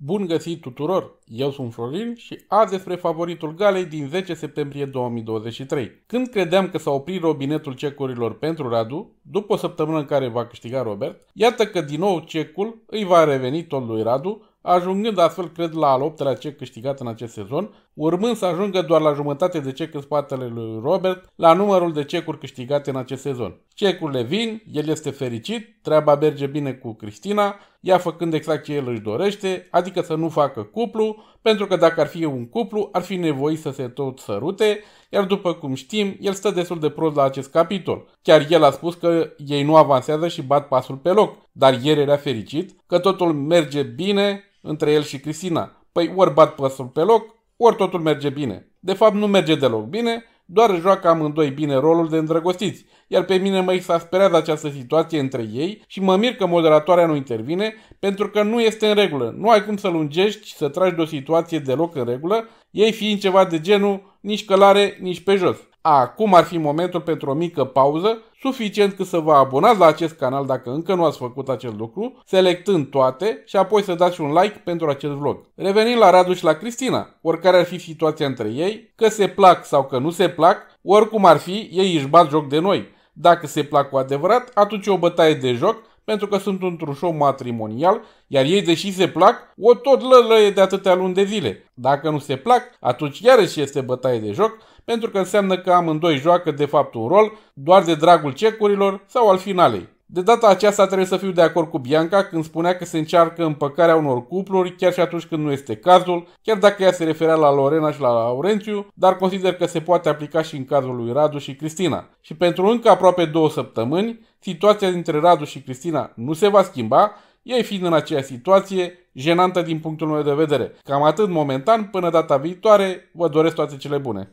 Bun găsit tuturor! Eu sunt Florin și azi despre favoritul Galei din 10 septembrie 2023. Când credeam că s-a oprit robinetul cecurilor pentru Radu, după o săptămână în care va câștiga Robert, iată că din nou cecul îi va reveni tot lui Radu, ajungând astfel, cred, la al 8-lea cec câștigat în acest sezon, urmând să ajungă doar la jumătate de cec în spatele lui Robert la numărul de cecuri câștigate în acest sezon. Cecurile vin, el este fericit, treaba merge bine cu Cristina, ea făcând exact ce el își dorește, adică să nu facă cuplu, pentru că dacă ar fi un cuplu, ar fi nevoit să se tot sărute, iar după cum știm, el stă destul de prost la acest capitol. Chiar el a spus că ei nu avansează și bat pasul pe loc, dar ieri era fericit că totul merge bine între el și Cristina. Păi ori bat pasul pe loc, ori totul merge bine. De fapt nu merge deloc bine, doar joacă amândoi bine rolul de îndrăgostiți, iar pe mine mă exasperează această situație între ei și mă mir că moderatoarea nu intervine pentru că nu este în regulă. Nu ai cum să lungești și să tragi de o situație deloc în regulă, ei fiind ceva de genul nici călare, nici pe jos. Acum ar fi momentul pentru o mică pauză, suficient cât să vă abonați la acest canal dacă încă nu ați făcut acest lucru, selectând toate și apoi să dați un like pentru acest vlog. Revenind la Radu și la Cristina, oricare ar fi situația între ei, că se plac sau că nu se plac, oricum ar fi, ei își bat joc de noi. Dacă se plac cu adevărat, atunci e o bătaie de joc pentru că sunt într-un show matrimonial, iar ei, deși se plac, o tot lălăie de atâtea luni de zile. Dacă nu se plac, atunci iarăși este bătaie de joc, pentru că înseamnă că amândoi joacă de fapt un rol, doar de dragul cecurilor sau al finalei. De data aceasta trebuie să fiu de acord cu Bianca când spunea că se încearcă împăcarea unor cupluri chiar și atunci când nu este cazul, chiar dacă ea se referea la Lorena și la Laurențiu, dar consider că se poate aplica și în cazul lui Radu și Cristina. Și pentru încă aproape două săptămâni, situația dintre Radu și Cristina nu se va schimba, ei fiind în aceeași situație, jenantă din punctul meu de vedere. Cam atât momentan, până data viitoare, vă doresc toate cele bune.